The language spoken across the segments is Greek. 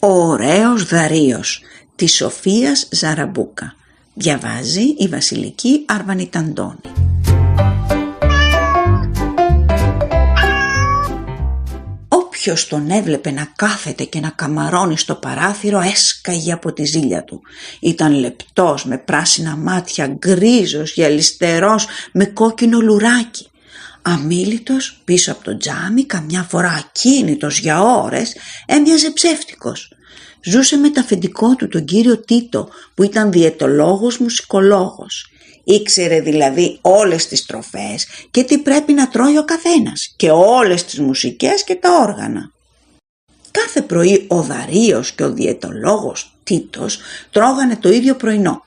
Ο ωραίος Δαρίος της Σοφίας Ζαραμπούκα. Διαβάζει η Βασιλική Αρβανιταντώνη. Όποιος τον έβλεπε να κάθεται και να καμαρώνει στο παράθυρο έσκαγε από τη ζήλια του. Ήταν λεπτός με πράσινα μάτια, γκρίζος, γυαλιστερός, με κόκκινο λουράκι αμίλητος πίσω από το τζάμι, καμιά φορά ακίνητος για ώρες, έμοιαζε ψεύτικος. Ζούσε με τα αφεντικό του τον κύριο Τίτο που ήταν διαιτολόγος μουσικολόγος. Ήξερε δηλαδή όλες τις τροφές και τι πρέπει να τρώει ο καθένας και όλες τις μουσικές και τα όργανα. Κάθε πρωί ο Δαρίος και ο διαιτολόγος Τίτος τρώγανε το ίδιο πρωινό.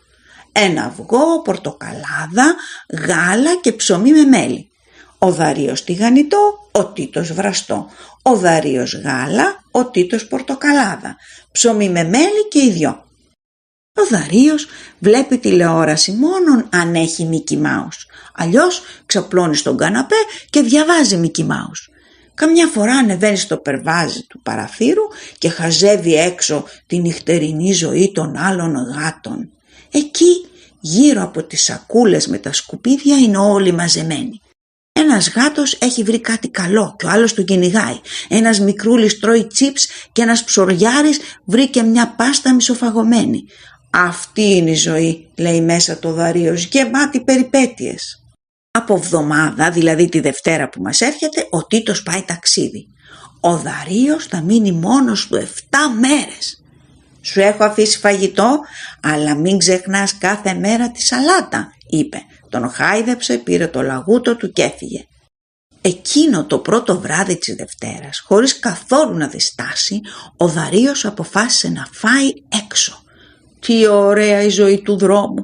Ένα αυγό, πορτοκαλάδα, γάλα και ψωμί με μέλι ο Δαρίος τηγανιτό, ο Τίτος βραστό, ο Δαρίος γάλα, ο Τίτος πορτοκαλάδα, ψωμί με μέλι και οι δυο. Ο Δαρίος βλέπει τηλεόραση μόνον αν έχει Μίκη Μάους. Αλλιώς ξαπλώνει στον καναπέ και διαβάζει Μίκη Μάους. Καμιά φορά ανεβαίνει στο περβάζι του παραθύρου και χαζεύει έξω τη νυχτερινή ζωή των άλλων γάτων. Εκεί γύρω από τις σακούλες με τα σκουπίδια είναι όλοι μαζεμένοι. Ένας γάτος έχει βρει κάτι καλό και ο άλλος του κυνηγάει. Ένας μικρούλης τρώει τσίπς και ένας ψωριάρης βρήκε μια πάστα μισοφαγωμένη. Αυτή είναι η ζωή, λέει μέσα το δαρίος, γεμάτη περιπέτειες. Από βδομάδα, δηλαδή τη Δευτέρα που μας έρχεται, ο Τίτος πάει ταξίδι. Ο Δαρίος θα μείνει μόνος του 7 μέρες. Σου έχω αφήσει φαγητό, αλλά μην ξεχνάς κάθε μέρα τη σαλάτα, είπε. Τον χάιδεψε, πήρε το λαγούτο του και έφυγε. Εκείνο το πρώτο βράδυ της Δευτέρας, χωρίς καθόλου να διστάσει, ο Δαρίος αποφάσισε να φάει έξω. Τι ωραία η ζωή του δρόμου!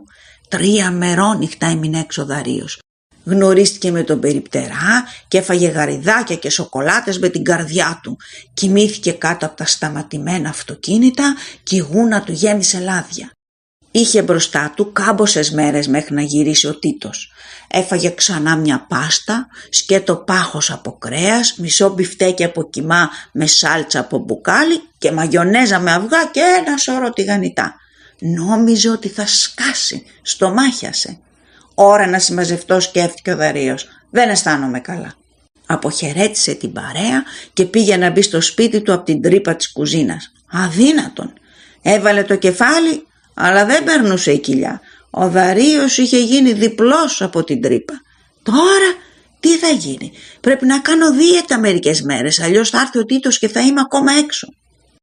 Τρία μερόνυχτα έμεινε έξω ο Δαρίος. Γνωρίστηκε με τον περιπτερά και έφαγε γαριδάκια και σοκολάτες με την καρδιά του. Κοιμήθηκε κάτω από τα σταματημένα αυτοκίνητα και η γούνα του γέμισε λάδια. Είχε μπροστά του κάμποσες μέρες μέχρι να γυρίσει ο Τίτος. Έφαγε ξανά μια πάστα, σκέτο πάχος από κρέας, μισό μπιφτέκι από κοιμά με σάλτσα από μπουκάλι και μαγιονέζα με αυγά και ένα σώρο τηγανιτά. Νόμιζε ότι θα σκάσει, Στομάχιασε. Ώρα να συμμαζευτώ σκέφτηκε ο Δαρίος. Δεν αισθάνομαι καλά. Αποχαιρέτησε την παρέα και πήγε να μπει στο σπίτι του από την τρύπα της κουζίνας. Αδύνατον. Έβαλε το κεφάλι αλλά δεν περνούσε η κοιλιά. Ο Δαρίος είχε γίνει διπλός από την τρύπα. Τώρα τι θα γίνει. Πρέπει να κάνω δίαιτα μερικές μέρες, αλλιώς θα έρθει ο Τίτος και θα είμαι ακόμα έξω.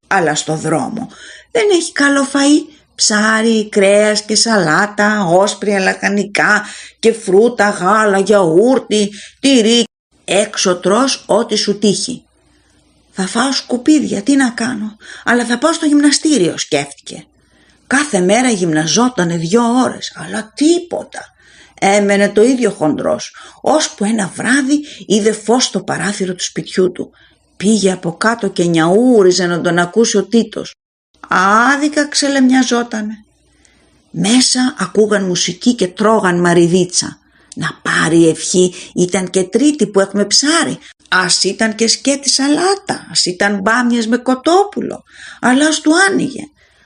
Αλλά στο δρόμο δεν έχει καλό φαΐ. Ψάρι, κρέας και σαλάτα, όσπρια λαχανικά και φρούτα, γάλα, γιαούρτι, τυρί. Έξω τρως ό,τι σου τύχει. Θα φάω σκουπίδια, τι να κάνω. Αλλά θα πάω στο γυμναστήριο, σκέφτηκε. Κάθε μέρα γυμναζότανε δύο ώρες, αλλά τίποτα. Έμενε το ίδιο χοντρός, ώσπου ένα βράδυ είδε φως στο παράθυρο του σπιτιού του. Πήγε από κάτω και νιαούριζε να τον ακούσει ο Τίτος. Άδικα ξελεμιαζότανε. Μέσα ακούγαν μουσική και τρώγαν μαριδίτσα. Να πάρει ευχή ήταν και τρίτη που έχουμε ψάρι. Ας ήταν και σκέτη σαλάτα, ας ήταν μπάμιες με κοτόπουλο. Αλλά ας του άνοιγε.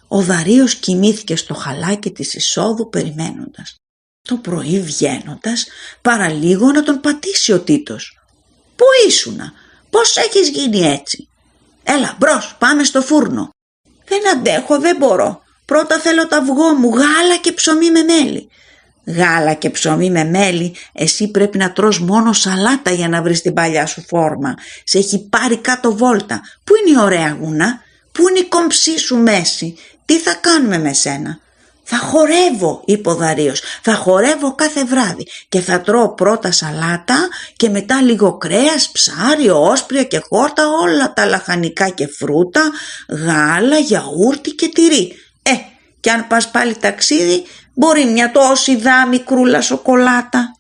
Ο Δαρίος κοιμήθηκε στο χαλάκι της εισόδου περιμένοντας. Το πρωί βγαίνοντας, παραλίγο να τον πατήσει ο Τίτος. «Πού ήσουνα, πώς έχεις γίνει έτσι» «Έλα μπρος, πάμε στο φούρνο» «Δεν αντέχω, δεν μπορώ, πρώτα θέλω τα αυγό μου, γάλα και ψωμί με μέλι» «Γάλα και ψωμί με μέλι, εσύ πρέπει να τρως μόνο σαλάτα για να βρεις την παλιά σου φόρμα. Σε έχει πάρει κάτω βόλτα. Πού είναι η ωραία γούνα» Πού είναι η κομψή σου μέση, τι θα κάνουμε με σένα. Θα χορεύω, είπε ο Δαρίος, θα χορεύω κάθε βράδυ και θα τρώω πρώτα σαλάτα και μετά λίγο κρέας, ψάρι, όσπρια και χόρτα, όλα τα λαχανικά και φρούτα, γάλα, γιαούρτι και τυρί. Ε, και αν πας πάλι ταξίδι, μπορεί μια τόση δά μικρούλα σοκολάτα.